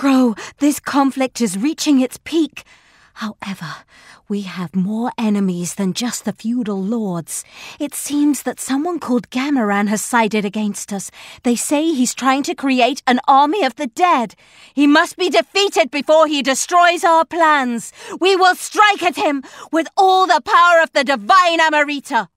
Crow, this conflict is reaching its peak. However, we have more enemies than just the feudal lords. It seems that someone called Gamoran has sided against us. They say he's trying to create an army of the dead. He must be defeated before he destroys our plans. We will strike at him with all the power of the divine Amarita.